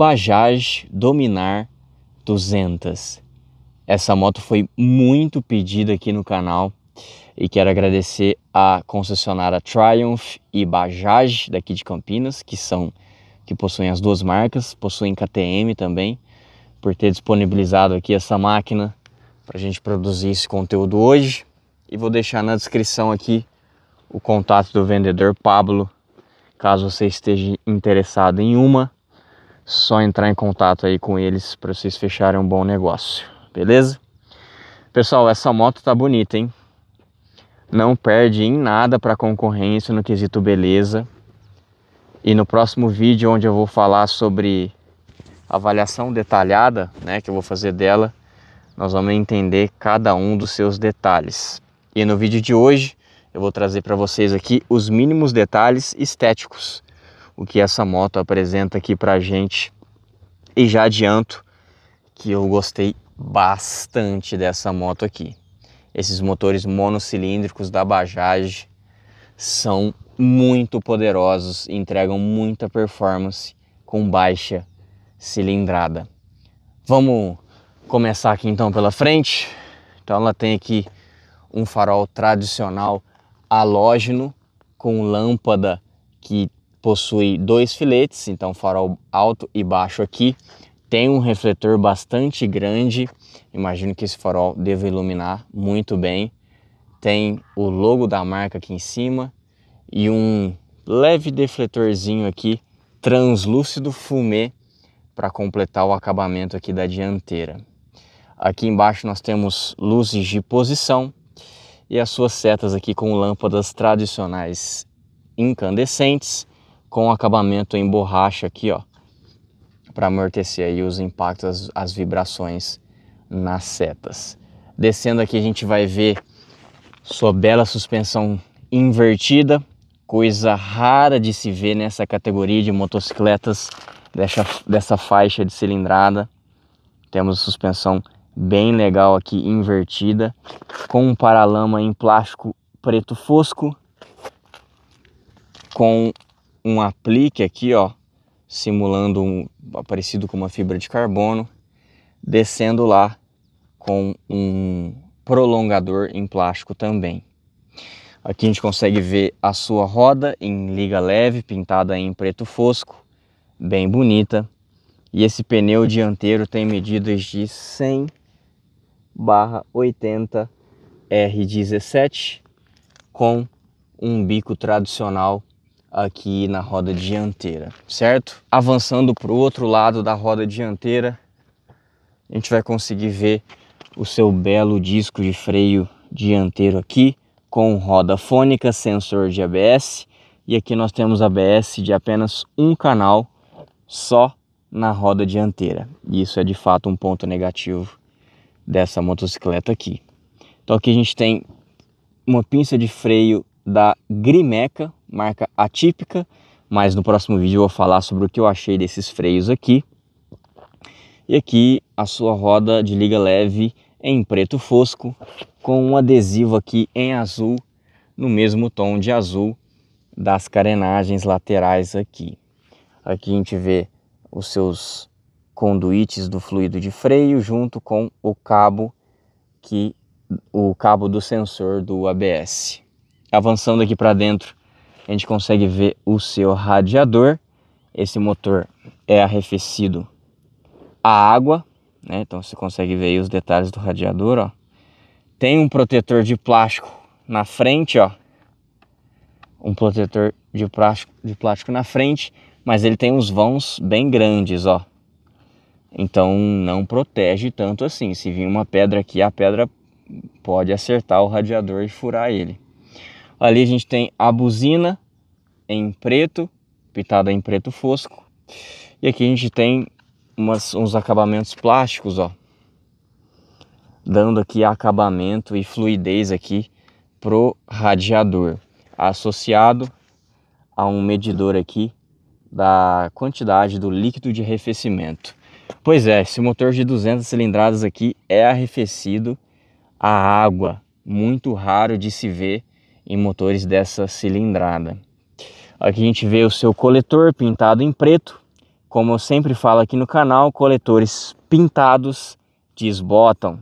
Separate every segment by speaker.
Speaker 1: Bajaj Dominar 200. Essa moto foi muito pedida aqui no canal e quero agradecer à concessionária Triumph e Bajaj daqui de Campinas, que são que possuem as duas marcas, possuem KTM também, por ter disponibilizado aqui essa máquina para a gente produzir esse conteúdo hoje. E vou deixar na descrição aqui o contato do vendedor Pablo, caso você esteja interessado em uma só entrar em contato aí com eles para vocês fecharem um bom negócio, beleza? Pessoal, essa moto tá bonita, hein? Não perde em nada para concorrência no quesito beleza. E no próximo vídeo onde eu vou falar sobre avaliação detalhada, né, que eu vou fazer dela, nós vamos entender cada um dos seus detalhes. E no vídeo de hoje eu vou trazer para vocês aqui os mínimos detalhes estéticos o que essa moto apresenta aqui pra gente. E já adianto que eu gostei bastante dessa moto aqui. Esses motores monocilíndricos da Bajaj são muito poderosos e entregam muita performance com baixa cilindrada. Vamos começar aqui então pela frente. Então ela tem aqui um farol tradicional halógeno com lâmpada que possui dois filetes, então farol alto e baixo aqui. Tem um refletor bastante grande, imagino que esse farol deva iluminar muito bem. Tem o logo da marca aqui em cima e um leve defletorzinho aqui, translúcido fumê, para completar o acabamento aqui da dianteira. Aqui embaixo nós temos luzes de posição e as suas setas aqui com lâmpadas tradicionais incandescentes com acabamento em borracha aqui, ó, para amortecer aí os impactos, as, as vibrações nas setas. Descendo aqui a gente vai ver sua bela suspensão invertida, coisa rara de se ver nessa categoria de motocicletas dessa, dessa faixa de cilindrada. Temos a suspensão bem legal aqui invertida, com um paralama em plástico preto fosco, com um aplique aqui, ó, simulando um parecido com uma fibra de carbono, descendo lá com um prolongador em plástico também. Aqui a gente consegue ver a sua roda em liga leve, pintada em preto fosco, bem bonita. E esse pneu dianteiro tem medidas de 100 barra 80 R17 com um bico tradicional aqui na roda dianteira, certo? Avançando para o outro lado da roda dianteira, a gente vai conseguir ver o seu belo disco de freio dianteiro aqui, com roda fônica, sensor de ABS, e aqui nós temos ABS de apenas um canal só na roda dianteira. E isso é de fato um ponto negativo dessa motocicleta aqui. Então aqui a gente tem uma pinça de freio da Grimeca, marca atípica, mas no próximo vídeo eu vou falar sobre o que eu achei desses freios aqui. E aqui a sua roda de liga leve em preto fosco, com um adesivo aqui em azul, no mesmo tom de azul das carenagens laterais aqui. Aqui a gente vê os seus conduítes do fluido de freio junto com o cabo que o cabo do sensor do ABS. Avançando aqui para dentro, a gente consegue ver o seu radiador. Esse motor é arrefecido a água, né? Então você consegue ver os detalhes do radiador, ó. Tem um protetor de plástico na frente, ó. Um protetor de plástico, de plástico na frente, mas ele tem uns vãos bem grandes, ó. Então não protege tanto assim. Se vir uma pedra aqui, a pedra pode acertar o radiador e furar ele. Ali a gente tem a buzina em preto, pintada em preto fosco. E aqui a gente tem umas, uns acabamentos plásticos, ó. Dando aqui acabamento e fluidez aqui pro radiador. Associado a um medidor aqui da quantidade do líquido de arrefecimento. Pois é, esse motor de 200 cilindradas aqui é arrefecido a água, muito raro de se ver em motores dessa cilindrada. Aqui a gente vê o seu coletor pintado em preto. Como eu sempre falo aqui no canal, coletores pintados desbotam.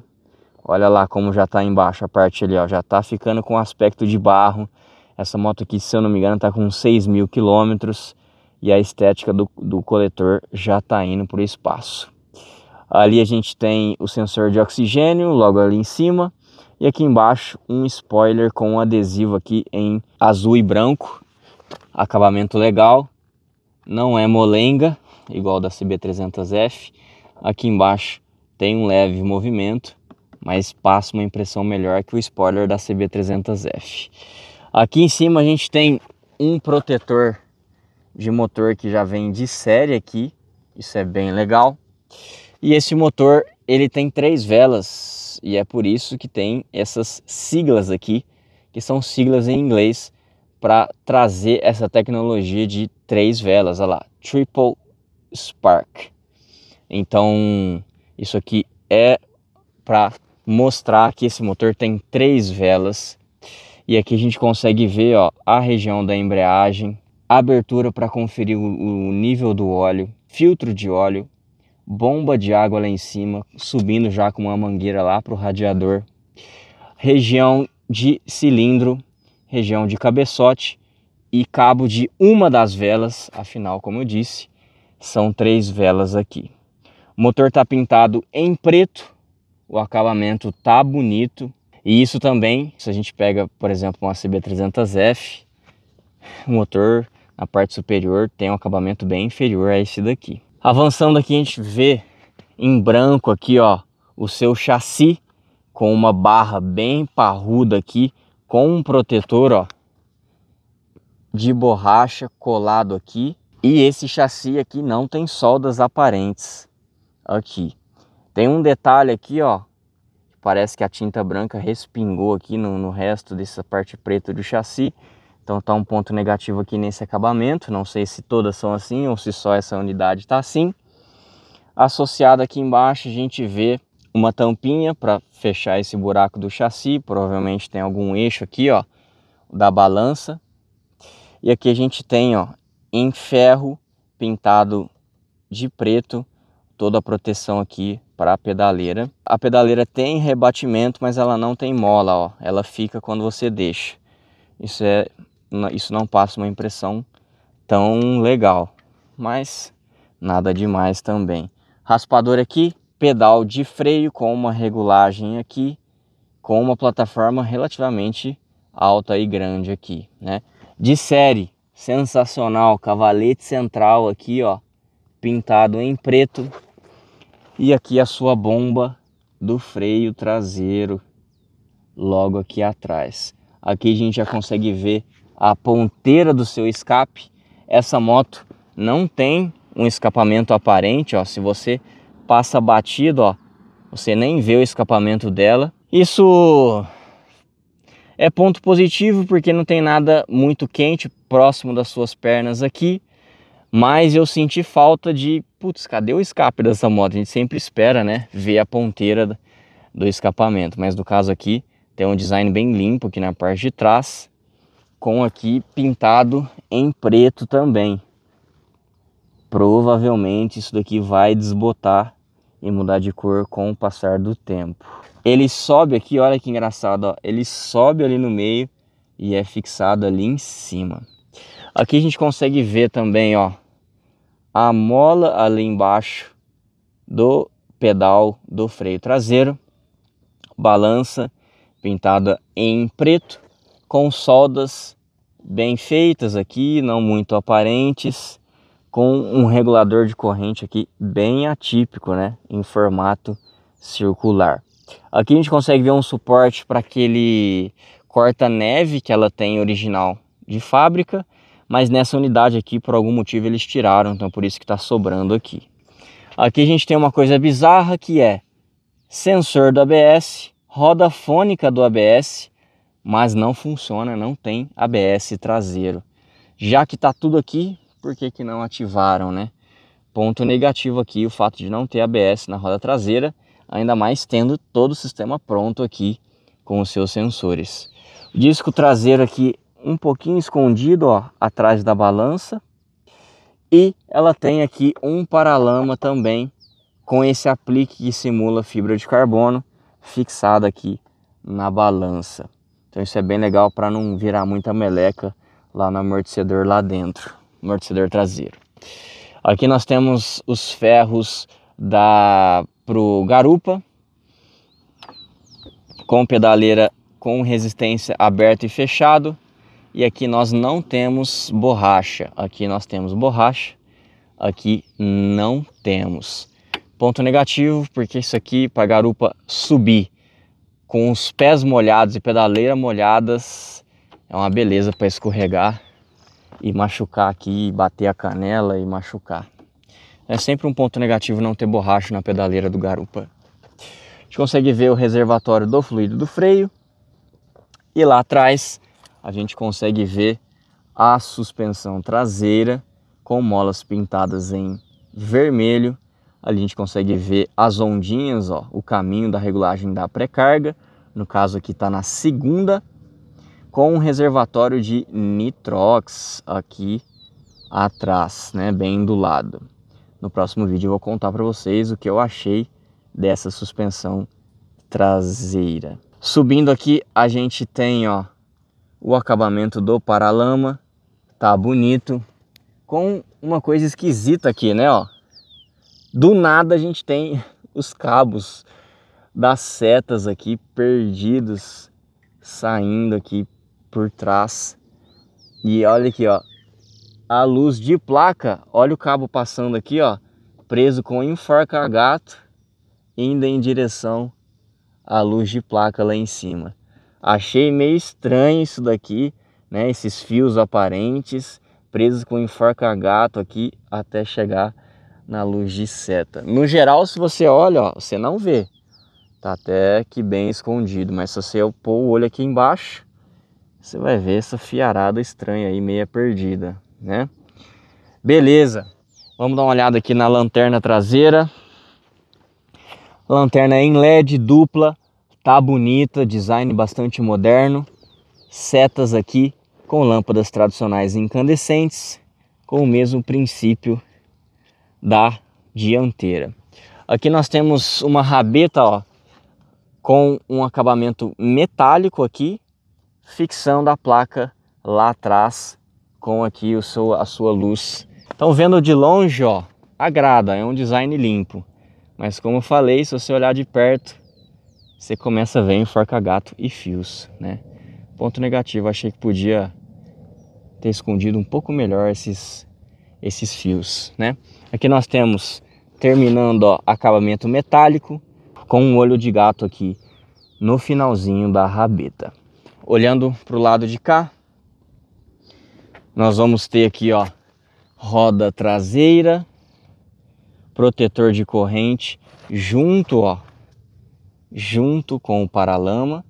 Speaker 1: Olha lá como já está embaixo a parte ali, ó, já está ficando com aspecto de barro. Essa moto aqui, se eu não me engano, está com 6 mil quilômetros e a estética do, do coletor já está indo para o espaço. Ali a gente tem o sensor de oxigênio, logo ali em cima. E aqui embaixo um spoiler com um adesivo aqui em azul e branco. Acabamento legal. Não é molenga, igual da CB300F. Aqui embaixo tem um leve movimento, mas passa uma impressão melhor que o spoiler da CB300F. Aqui em cima a gente tem um protetor de motor que já vem de série aqui. Isso é bem legal. E esse motor, ele tem três velas e é por isso que tem essas siglas aqui, que são siglas em inglês para trazer essa tecnologia de três velas, olha lá, Triple Spark. Então, isso aqui é para mostrar que esse motor tem três velas. E aqui a gente consegue ver ó, a região da embreagem, abertura para conferir o, o nível do óleo, filtro de óleo, bomba de água lá em cima, subindo já com uma mangueira lá para o radiador. Região de cilindro, região de cabeçote e cabo de uma das velas, afinal, como eu disse, são três velas aqui. O motor está pintado em preto, o acabamento está bonito. E isso também, se a gente pega, por exemplo, uma CB300F, o motor na parte superior tem um acabamento bem inferior a esse daqui. Avançando aqui a gente vê em branco aqui, ó, o seu chassi com uma barra bem parruda aqui, com um protetor, ó, de borracha colado aqui. E esse chassi aqui não tem soldas aparentes aqui. Tem um detalhe aqui, ó, parece que a tinta branca respingou aqui no, no resto dessa parte preta do chassi, então tá um ponto negativo aqui nesse acabamento, não sei se todas são assim ou se só essa unidade está assim. Associado aqui embaixo a gente vê uma tampinha para fechar esse buraco do chassi, provavelmente tem algum eixo aqui, ó, da balança. E aqui a gente tem, ó, em ferro pintado de preto, toda a proteção aqui para a pedaleira. A pedaleira tem rebatimento, mas ela não tem mola, ó. Ela fica quando você deixa. Isso é isso não passa uma impressão tão legal, mas nada demais também. Raspador aqui, pedal de freio com uma regulagem aqui, com uma plataforma relativamente alta e grande aqui, né? De série, sensacional, cavalete central aqui, ó, pintado em preto. E aqui a sua bomba do freio traseiro logo aqui atrás. Aqui a gente já consegue ver a ponteira do seu escape. Essa moto não tem um escapamento aparente, ó. Se você passa batido, ó, você nem vê o escapamento dela. Isso é ponto positivo porque não tem nada muito quente próximo das suas pernas aqui. Mas eu senti falta de, putz, cadê o escape dessa moto? A gente sempre espera, né, ver a ponteira do escapamento, mas no caso aqui tem um design bem limpo aqui na parte de trás com aqui pintado em preto também. Provavelmente isso daqui vai desbotar e mudar de cor com o passar do tempo. Ele sobe aqui, olha que engraçado, ó. ele sobe ali no meio e é fixado ali em cima. Aqui a gente consegue ver também ó, a mola ali embaixo do pedal do freio traseiro, balança pintada em preto com soldas bem feitas aqui, não muito aparentes, com um regulador de corrente aqui bem atípico, né, em formato circular. Aqui a gente consegue ver um suporte para aquele corta-neve que ela tem original de fábrica, mas nessa unidade aqui por algum motivo eles tiraram, então por isso que está sobrando aqui. Aqui a gente tem uma coisa bizarra que é sensor do ABS, roda fônica do ABS, mas não funciona, não tem ABS traseiro. Já que está tudo aqui, por que, que não ativaram, né? Ponto negativo aqui, o fato de não ter ABS na roda traseira, ainda mais tendo todo o sistema pronto aqui com os seus sensores. O disco traseiro aqui um pouquinho escondido, ó, atrás da balança. E ela tem aqui um paralama também com esse aplique que simula fibra de carbono fixado aqui na balança. Então isso é bem legal para não virar muita meleca lá no amortecedor lá dentro, amortecedor traseiro. Aqui nós temos os ferros da pro garupa com pedaleira com resistência aberto e fechado. E aqui nós não temos borracha. Aqui nós temos borracha. Aqui não temos. Ponto negativo, porque isso aqui para garupa subir com os pés molhados e pedaleira molhadas, é uma beleza para escorregar e machucar aqui, bater a canela e machucar. É sempre um ponto negativo não ter borracha na pedaleira do garupa. A gente consegue ver o reservatório do fluido do freio e lá atrás a gente consegue ver a suspensão traseira com molas pintadas em vermelho Ali a gente consegue ver as ondinhas, ó, o caminho da regulagem da pré-carga. No caso aqui está na segunda, com um reservatório de nitrox aqui atrás, né, bem do lado. No próximo vídeo eu vou contar para vocês o que eu achei dessa suspensão traseira. Subindo aqui a gente tem ó, o acabamento do paralama, tá bonito, com uma coisa esquisita aqui, né? Ó, do nada a gente tem os cabos das setas aqui perdidos saindo aqui por trás. E olha aqui, ó. A luz de placa, olha o cabo passando aqui, ó, preso com enforca-gato indo em direção à luz de placa lá em cima. Achei meio estranho isso daqui, né? Esses fios aparentes presos com enforca-gato aqui até chegar na luz de seta. No geral, se você olha, ó, você não vê. Tá até que bem escondido, mas se você pôr o olho aqui embaixo, você vai ver essa fiarada estranha aí, meia perdida, né? Beleza. Vamos dar uma olhada aqui na lanterna traseira. Lanterna em LED dupla, tá bonita, design bastante moderno. Setas aqui com lâmpadas tradicionais incandescentes, com o mesmo princípio da dianteira. Aqui nós temos uma rabeta ó, com um acabamento metálico aqui, fixando a placa lá atrás com aqui o seu, a sua luz. Então vendo de longe, ó, agrada, é um design limpo. Mas como eu falei, se você olhar de perto, você começa a ver enforca gato e fios, né? Ponto negativo, achei que podia ter escondido um pouco melhor esses, esses fios, né? Aqui nós temos, terminando, ó, acabamento metálico, com um olho de gato aqui no finalzinho da rabeta. Olhando para o lado de cá, nós vamos ter aqui, ó, roda traseira, protetor de corrente junto, ó, junto com o paralama,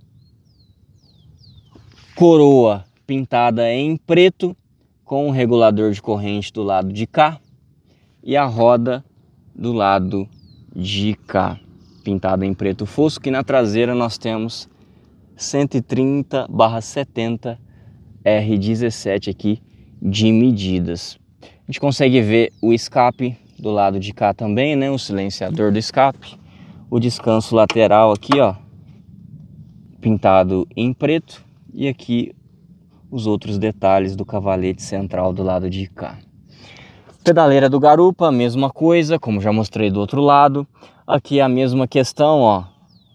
Speaker 1: coroa pintada em preto com o regulador de corrente do lado de cá, e a roda do lado de cá, pintada em preto fosco. E na traseira nós temos 130/70 R17 aqui de medidas. A gente consegue ver o escape do lado de cá também, né? O silenciador do escape, o descanso lateral aqui, ó, pintado em preto e aqui os outros detalhes do cavalete central do lado de cá. Pedaleira do garupa, mesma coisa, como já mostrei do outro lado. Aqui é a mesma questão, ó.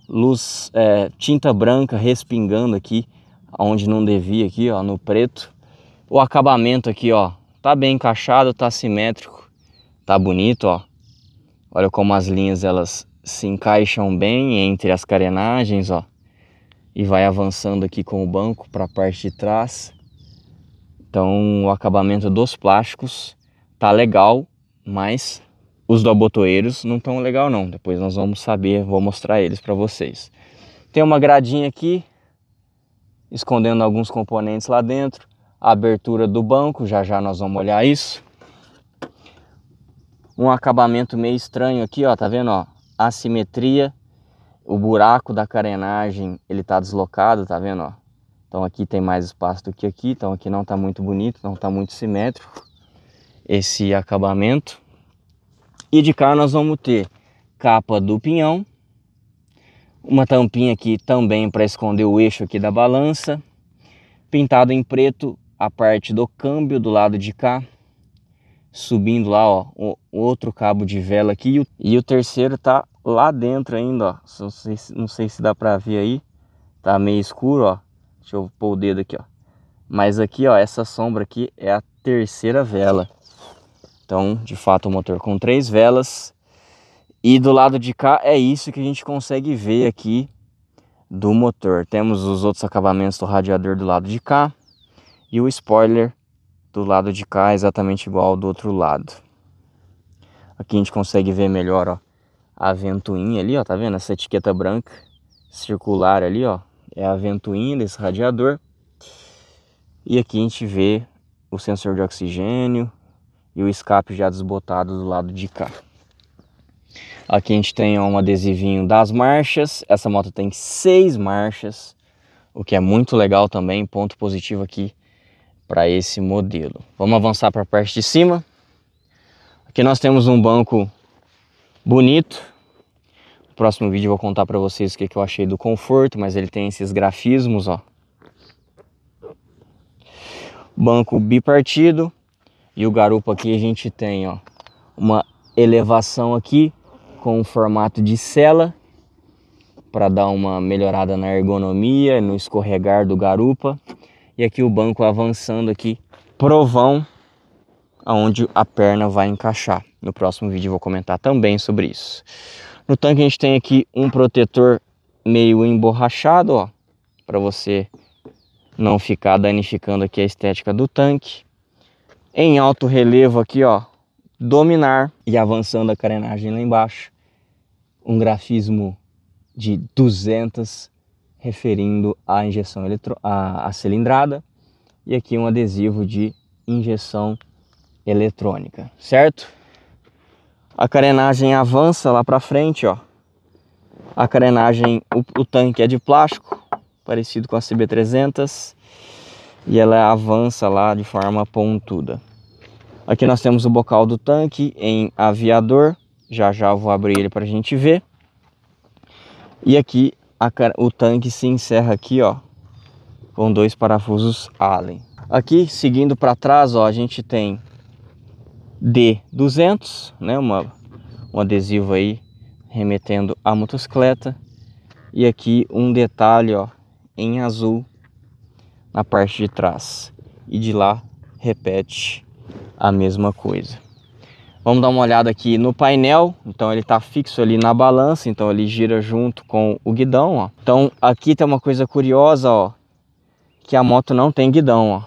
Speaker 1: Luz, é, tinta branca respingando aqui, onde não devia aqui, ó, no preto. O acabamento aqui, ó, tá bem encaixado, tá simétrico, tá bonito, ó. Olha como as linhas elas se encaixam bem entre as carenagens, ó. E vai avançando aqui com o banco para a parte de trás. Então, o acabamento dos plásticos tá legal, mas os abotoeiros não tão legal não. Depois nós vamos saber, vou mostrar eles para vocês. Tem uma gradinha aqui, escondendo alguns componentes lá dentro. A abertura do banco, já já nós vamos olhar isso. Um acabamento meio estranho aqui, ó, tá vendo, ó? Assimetria, o buraco da carenagem, ele tá deslocado, tá vendo, ó? Então aqui tem mais espaço do que aqui, então aqui não tá muito bonito, não tá muito simétrico esse acabamento. E de cá nós vamos ter capa do pinhão, uma tampinha aqui também para esconder o eixo aqui da balança, pintado em preto a parte do câmbio do lado de cá, subindo lá ó, o outro cabo de vela aqui e o terceiro tá lá dentro ainda, ó. Não sei, não sei se dá para ver aí, tá meio escuro, ó. Deixa eu pôr o dedo aqui, ó. Mas aqui, ó, essa sombra aqui é a terceira vela. Então, de fato, um motor com três velas. E do lado de cá é isso que a gente consegue ver aqui do motor. Temos os outros acabamentos do radiador do lado de cá e o spoiler do lado de cá é exatamente igual ao do outro lado. Aqui a gente consegue ver melhor, ó, a ventoinha ali, ó, tá vendo? Essa etiqueta branca circular ali, ó, é a ventoinha desse radiador. E aqui a gente vê o sensor de oxigênio, e o escape já desbotado do lado de cá. Aqui a gente tem um adesivinho das marchas. Essa moto tem seis marchas, o que é muito legal também, ponto positivo aqui para esse modelo. Vamos avançar para a parte de cima. Aqui nós temos um banco bonito. No próximo vídeo eu vou contar para vocês o que, que eu achei do conforto, mas ele tem esses grafismos, ó. Banco bipartido, e o garupa aqui a gente tem ó, uma elevação aqui com o formato de cela para dar uma melhorada na ergonomia, no escorregar do garupa. E aqui o banco avançando aqui, provão, aonde a perna vai encaixar. No próximo vídeo eu vou comentar também sobre isso. No tanque a gente tem aqui um protetor meio emborrachado, ó, para você não ficar danificando aqui a estética do tanque em alto relevo aqui, ó, dominar e avançando a carenagem lá embaixo. Um grafismo de 200 referindo à injeção eletro a à cilindrada e aqui um adesivo de injeção eletrônica, certo? A carenagem avança lá para frente, ó. A carenagem, o, o tanque é de plástico, parecido com a CB300 e ela avança lá de forma pontuda. Aqui nós temos o bocal do tanque em aviador, já já vou abrir ele para a gente ver. E aqui a, o tanque se encerra aqui ó, com dois parafusos Allen. Aqui seguindo para trás ó, a gente tem D200, né, uma, um adesivo aí remetendo à motocicleta. E aqui um detalhe ó, em azul na parte de trás e de lá repete a mesma coisa. Vamos dar uma olhada aqui no painel, então ele está fixo ali na balança, então ele gira junto com o guidão, ó. Então aqui tem uma coisa curiosa, ó, que a moto não tem guidão, ó.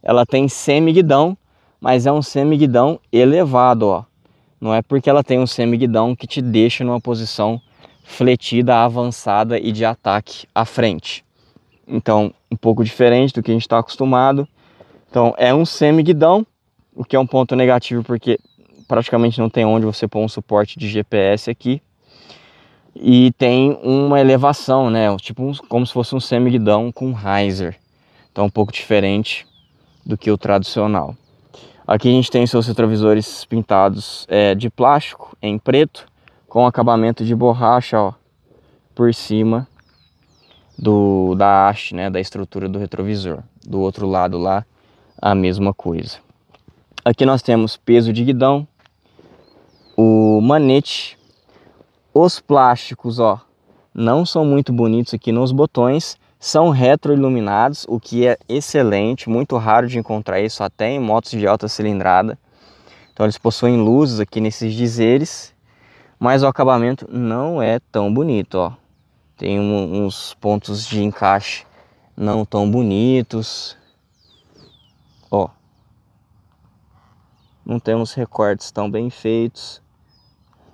Speaker 1: Ela tem semi-guidão, mas é um semi-guidão elevado, ó. Não é porque ela tem um semi-guidão que te deixa numa posição fletida, avançada e de ataque à frente então um pouco diferente do que a gente está acostumado. Então é um semi-guidão, o que é um ponto negativo porque praticamente não tem onde você pôr um suporte de GPS aqui. E tem uma elevação, né? Tipo um, como se fosse um semi-guidão com riser. Então um pouco diferente do que o tradicional. Aqui a gente tem seus retrovisores pintados é, de plástico em preto com acabamento de borracha ó, por cima do, da haste, né, da estrutura do retrovisor. Do outro lado lá, a mesma coisa. Aqui nós temos peso de guidão, o manete, os plásticos, ó, não são muito bonitos aqui nos botões, são retroiluminados, o que é excelente, muito raro de encontrar isso até em motos de alta cilindrada. Então eles possuem luzes aqui nesses dizeres, mas o acabamento não é tão bonito, ó tem um, uns pontos de encaixe não tão bonitos. Ó, não temos recortes tão bem feitos.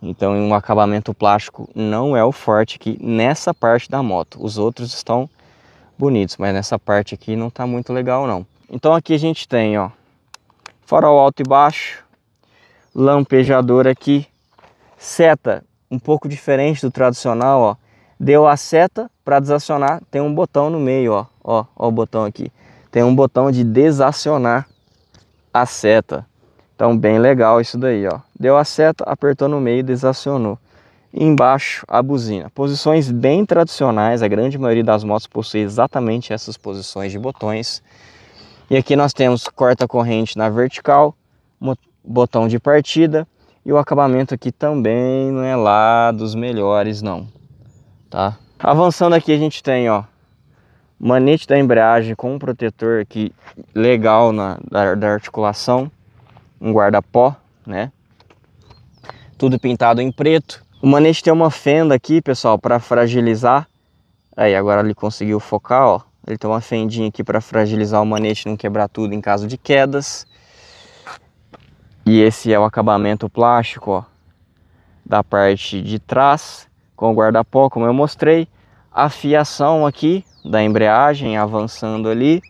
Speaker 1: Então, um acabamento plástico não é o forte aqui nessa parte da moto. Os outros estão bonitos, mas nessa parte aqui não está muito legal não. Então aqui a gente tem, ó, farol alto e baixo, lampejador aqui, seta um pouco diferente do tradicional, ó deu a seta para desacionar, tem um botão no meio, ó, ó, ó o botão aqui. Tem um botão de desacionar a seta. Então bem legal isso daí, ó. Deu a seta, apertou no meio, desacionou. E embaixo a buzina. Posições bem tradicionais, a grande maioria das motos possui exatamente essas posições de botões. E aqui nós temos corta-corrente na vertical, botão de partida e o acabamento aqui também não é lá dos melhores não tá? Avançando aqui a gente tem, ó, manete da embreagem com um protetor aqui legal na, da, da articulação, um guarda-pó, né? Tudo pintado em preto. O manete tem uma fenda aqui, pessoal, para fragilizar. Aí, agora ele conseguiu focar, ó. Ele tem uma fendinha aqui para fragilizar o manete, não quebrar tudo em caso de quedas. E esse é o acabamento plástico, ó, da parte de trás com o guarda-pó, como eu mostrei, a fiação aqui da embreagem avançando ali,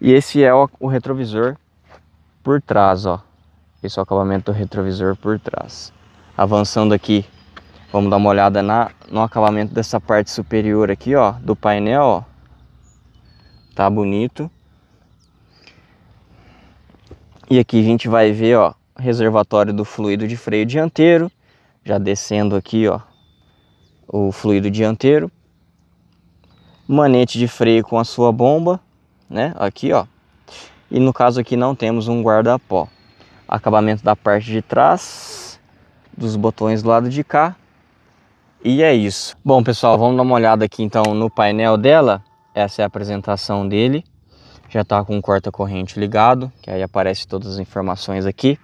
Speaker 1: e esse é o, retrovisor por trás, ó. Esse é o acabamento do retrovisor por trás. Avançando aqui, vamos dar uma olhada na, no acabamento dessa parte superior aqui, ó, do painel, ó. Tá bonito. E aqui a gente vai ver, ó, reservatório do fluido de freio dianteiro. Já descendo aqui, ó, o fluido dianteiro, manete de freio com a sua bomba, né? Aqui, ó. E no caso aqui não temos um guarda-pó. Acabamento da parte de trás, dos botões do lado de cá. E é isso. Bom, pessoal, vamos dar uma olhada aqui então no painel dela. Essa é a apresentação dele. Já está com o corta-corrente ligado, que aí aparece todas as informações aqui.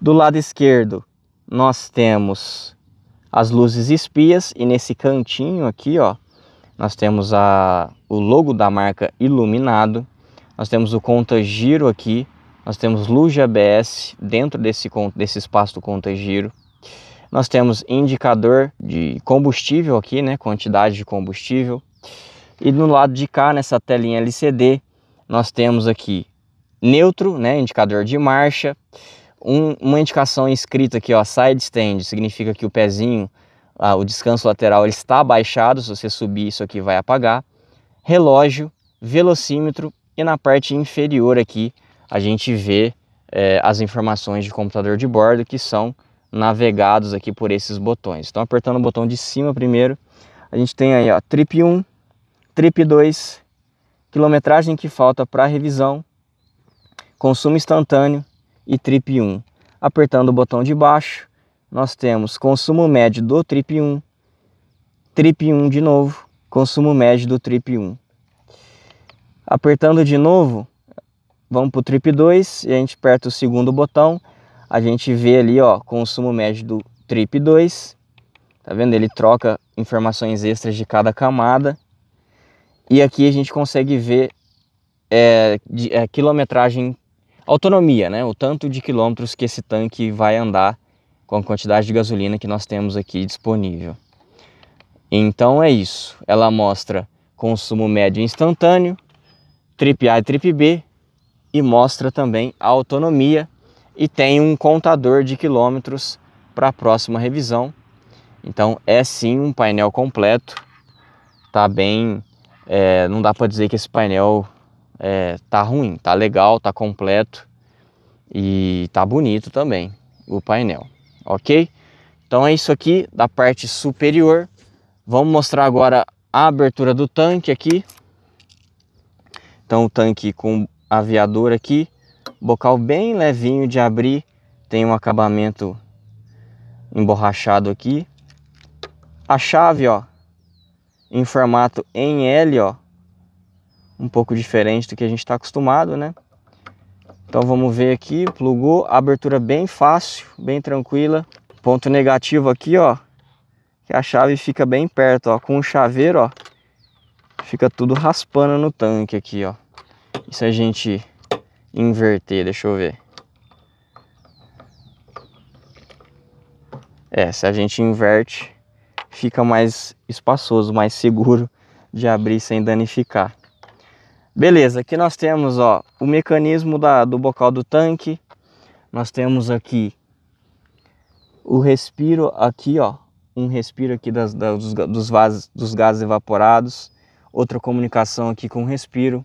Speaker 1: Do lado esquerdo, nós temos as luzes espias e nesse cantinho aqui, ó, nós temos a, o logo da marca iluminado, nós temos o conta giro aqui, nós temos luz ABS dentro desse, desse espaço do conta giro, nós temos indicador de combustível aqui, né, quantidade de combustível, e no lado de cá, nessa telinha LCD, nós temos aqui neutro, né, indicador de marcha, um, uma indicação escrita aqui, ó, side stand, significa que o pezinho, o descanso lateral, ele está abaixado. Se você subir, isso aqui vai apagar. Relógio, velocímetro e na parte inferior aqui a gente vê é, as informações de computador de bordo que são navegados aqui por esses botões. Então apertando o botão de cima primeiro, a gente tem aí ó, trip 1, trip 2, quilometragem que falta para revisão, consumo instantâneo, e TRIP 1. Apertando o botão de baixo, nós temos consumo médio do TRIP 1, TRIP 1 de novo, consumo médio do TRIP 1. Apertando de novo, vamos para o TRIP 2 e a gente aperta o segundo botão, a gente vê ali ó, consumo médio do TRIP 2, tá vendo? Ele troca informações extras de cada camada e aqui a gente consegue ver é, de, é, quilometragem autonomia, né? O tanto de quilômetros que esse tanque vai andar com a quantidade de gasolina que nós temos aqui disponível. Então é isso. Ela mostra consumo médio instantâneo, trip A e trip B e mostra também a autonomia e tem um contador de quilômetros para a próxima revisão. Então é sim um painel completo. Tá bem, é, não dá para dizer que esse painel é, tá ruim, tá legal, tá completo e tá bonito também o painel, ok? Então é isso aqui da parte superior. Vamos mostrar agora a abertura do tanque aqui. Então o tanque com aviador aqui, bocal bem levinho de abrir, tem um acabamento emborrachado aqui. A chave, ó, em formato em L, ó, um pouco diferente do que a gente está acostumado, né? Então vamos ver aqui, plugou, abertura bem fácil, bem tranquila. Ponto negativo aqui, ó, que a chave fica bem perto, ó, com o chaveiro, ó, fica tudo raspando no tanque aqui, ó. E se a gente inverter, deixa eu ver. É, se a gente inverte, fica mais espaçoso, mais seguro de abrir sem danificar. Beleza, aqui nós temos ó, o mecanismo da, do bocal do tanque. Nós temos aqui o respiro aqui, ó, um respiro aqui das, das, dos, vasos, dos gases evaporados, outra comunicação aqui com o respiro.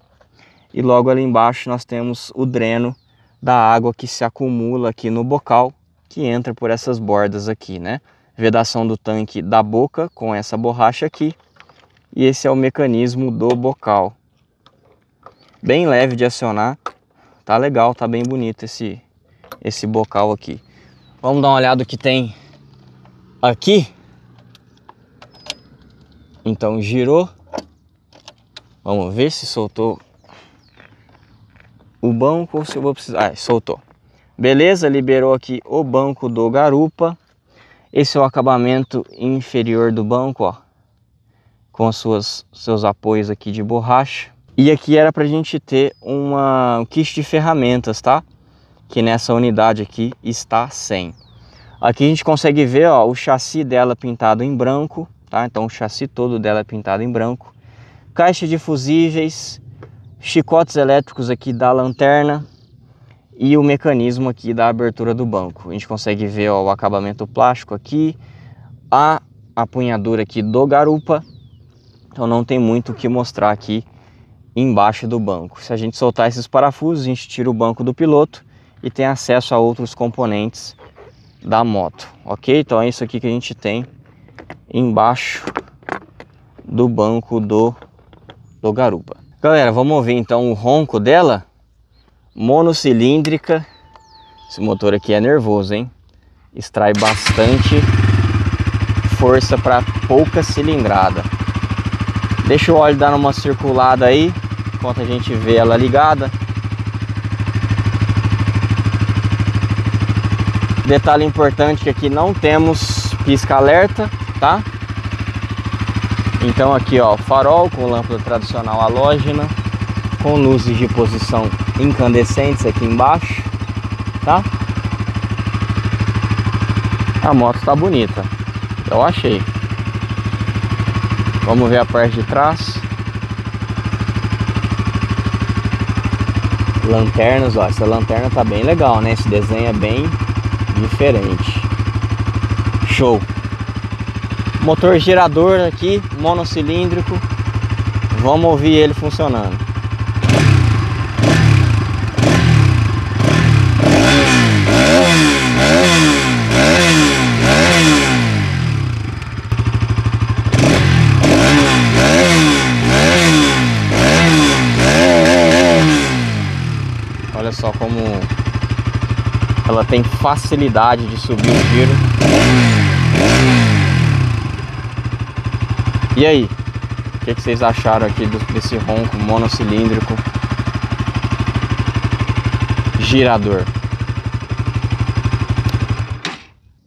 Speaker 1: E logo ali embaixo nós temos o dreno da água que se acumula aqui no bocal, que entra por essas bordas aqui, né? Vedação do tanque da boca com essa borracha aqui. E esse é o mecanismo do bocal bem leve de acionar. Tá legal, tá bem bonito esse, esse bocal aqui. Vamos dar uma olhada o que tem aqui. Então girou. Vamos ver se soltou o banco ou se eu vou precisar. Ah, soltou. Beleza, liberou aqui o banco do garupa. Esse é o acabamento inferior do banco, ó. Com suas, seus apoios aqui de borracha. E aqui era para a gente ter uma, um kit de ferramentas, tá? Que nessa unidade aqui está sem. Aqui a gente consegue ver ó, o chassi dela pintado em branco, tá? Então o chassi todo dela é pintado em branco. Caixa de fusíveis, chicotes elétricos aqui da lanterna e o mecanismo aqui da abertura do banco. A gente consegue ver ó, o acabamento plástico aqui, a apunhadura aqui do garupa. Então não tem muito o que mostrar aqui embaixo do banco. Se a gente soltar esses parafusos, a gente tira o banco do piloto e tem acesso a outros componentes da moto, ok? Então é isso aqui que a gente tem embaixo do banco do, do garupa. Galera, vamos ouvir então o ronco dela, monocilíndrica, esse motor aqui é nervoso, hein? Extrai bastante força para pouca cilindrada. Deixa o óleo dar uma circulada aí, enquanto a gente vê ela ligada. Detalhe importante é que aqui não temos pisca-alerta, tá? Então aqui ó, farol com lâmpada tradicional halógena, com luzes de posição incandescentes aqui embaixo, tá? A moto tá bonita, eu achei. Vamos ver a parte de trás. lanternas, ó, essa lanterna tá bem legal, né? Esse desenho é bem diferente. Show. Motor gerador aqui, monocilíndrico. Vamos ouvir ele funcionando. como ela tem facilidade de subir o giro. E aí? O que, que vocês acharam aqui do, desse ronco monocilíndrico girador?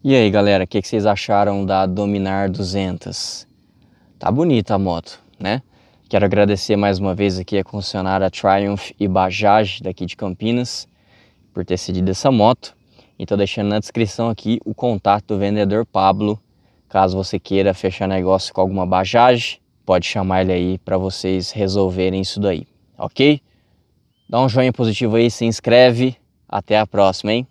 Speaker 1: E aí galera, o que, que vocês acharam da Dominar 200? Tá bonita a moto, né? Quero agradecer mais uma vez aqui a concessionária Triumph e Bajaj daqui de Campinas por ter cedido essa moto. E tô deixando na descrição aqui o contato do vendedor Pablo. Caso você queira fechar negócio com alguma bajagem, pode chamar ele aí para vocês resolverem isso daí, ok? Dá um joinha positivo aí, se inscreve. Até a próxima, hein?